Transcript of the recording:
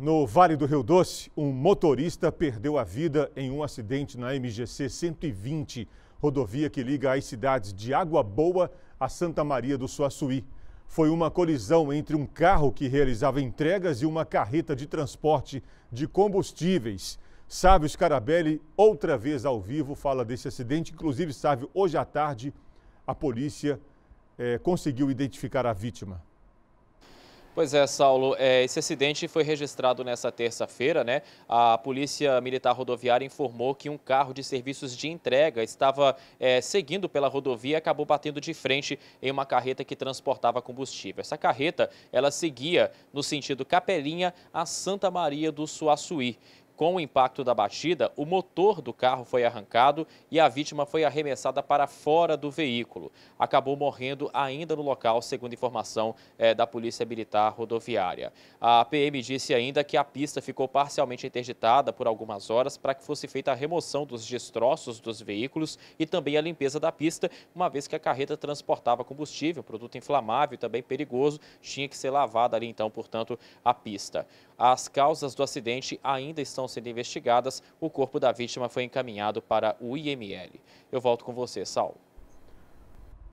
No Vale do Rio Doce, um motorista perdeu a vida em um acidente na MGC 120, rodovia que liga as cidades de Água Boa a Santa Maria do Suaçuí. Foi uma colisão entre um carro que realizava entregas e uma carreta de transporte de combustíveis. Sávio Scarabelli, outra vez ao vivo, fala desse acidente. Inclusive, Sávio, hoje à tarde, a polícia eh, conseguiu identificar a vítima. Pois é, Saulo, é, esse acidente foi registrado nessa terça-feira, né? A Polícia Militar Rodoviária informou que um carro de serviços de entrega estava é, seguindo pela rodovia e acabou batendo de frente em uma carreta que transportava combustível. Essa carreta, ela seguia no sentido Capelinha a Santa Maria do Suaçuí. Com o impacto da batida, o motor do carro foi arrancado e a vítima foi arremessada para fora do veículo. Acabou morrendo ainda no local, segundo informação é, da Polícia Militar Rodoviária. A PM disse ainda que a pista ficou parcialmente interditada por algumas horas para que fosse feita a remoção dos destroços dos veículos e também a limpeza da pista, uma vez que a carreta transportava combustível, produto inflamável e também perigoso, tinha que ser lavada ali então, portanto, a pista. As causas do acidente ainda estão estão sendo investigadas. O corpo da vítima foi encaminhado para o IML. Eu volto com você, Saulo.